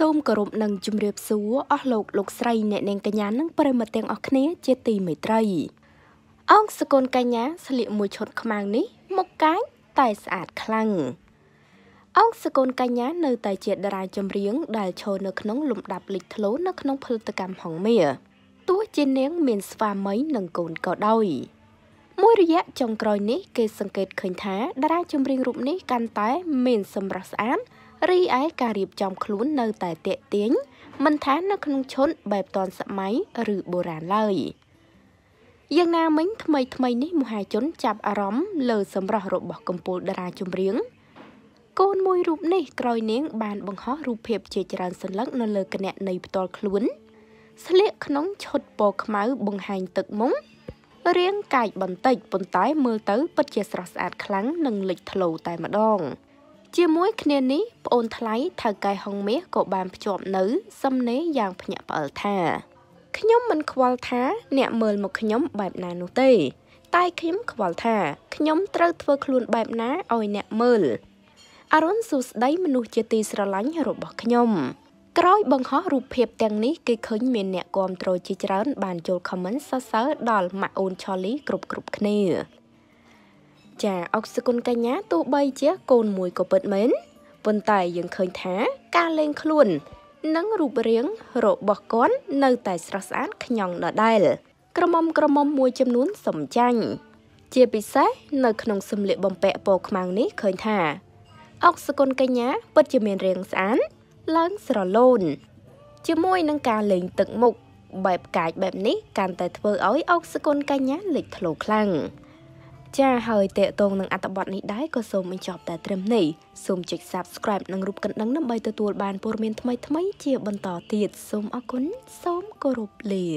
សូមគោរពនិងជម្រាបសួរអស់លោកលោកស្រីអ្នកនាងកញ្ញានិងប្រិមត្តទាំងអស់គ្នាជាទីមេត្រី អង្គសកូនកញ្ញា ស្លៀកមួយឈុតខ្មៅនេះមុខកាយតែស្អាតខ្លាំងអង្គសកូនកញ្ញានៅតែជាតារាចម្រៀងដែលឈរនៅក្នុង លំដាប់លេខធ្លោនៅក្នុង ផលិតកម្មហងមាទោះជានាងមានស្វាមីនិងកូនក៏ដោយមួយរយៈចុងក្រោយនេះគេសង្កេតឃើញថាតារាចម្រៀងរូបនេះកាន់តែមានសម្រស់ស្អាតរីឯការរៀបចំខ្លួននៅតែតេទៀងមិនថានៅក្នុងឈុនបែបទាន់សម័យឬបុរាណឡើយយ៉ាងណាមិញថ្មីថ្មីនេះ មហាជនចាប់អារម្មណ៍លើសម្រស់របស់កម្ពូលតារាចម្រៀង កូនមួយរូបនេះក្រោយនាងបានបង្ហោះរូបភាពជាច្រើនសន្លឹកនៅលើគណនីផ្ទាល់ខ្លួនស្លៀកក្នុងឈុតពណ៌ខ្មៅបង្ហាញទឹកមុខរាងកាយបន្តិចប៉ុន្តែមើលទៅពិតជាស្រស់ស្អាតខ្លាំងនិងលេចធ្លោតែម្ដង។ជាមួយគ្នានេះប្អូនថ្លៃថៅកែហុងមាសក៏បានភ្ជាប់នៅសំណេរយ៉ាងភ្ញាក់ផ្អើលថាខ្ញុំមិនខ្វល់ថា អ្នកមើលមកខ្ញុំបែបណានោះទេ តែខ្ញុំខ្វល់ថាខ្ញុំត្រូវធ្វើខ្លួនបែបណាឲ្យអ្នកមើលអរុនសុស្ដី មនុស្សជាទីស្រឡាញ់របស់ខ្ញុំ ក្រោយបង្ហោះរូបភាពទាំងនេះគេឃើញមានអ្នកគាំទ្រជាច្រើនបានចូល comment សរសើរដល់ម៉ាក់អូនឆូលីគ្រប់គ្រប់គ្នាចាអុកសគុណកញ្ញាទោះបីជាកូនមួយក៏ពិតមែនប៉ុន្តែយើងឃើញថា ការលេងខ្លួន និងរូបរាងរបស់គាត់នៅតែស្រស់ស្អាតខ្ញងដដែលក្រមុំក្រមុំមួយចំនួនសំចាញ់ជាពិសេសនៅក្នុងសម្លៀកបំពាក់ពណ៌ខ្មៅនេះឃើញថាអុកសគុណកញ្ញា ពិតជាមានរាងស្អាតឡើងស្រឡូន ជាមួយនឹងការលេង ទឹកមុខបែបកាចបែបនេះកាន់តែធ្វើឲ្យអុកសគុណកញ្ញាលេចធ្លោខ្លាំង។ចាហើយតេតងនឹងអត្តបទនេះដែរក៏សូមបញ្ចប់តែត្រឹមនេះសូមចុច Subscribe និងរូបកណ្ដឹងដើម្បីទទួលបានព័ត៌មានថ្មីៗជាបន្តទៀតសូមអរគុណសូមគោរពលា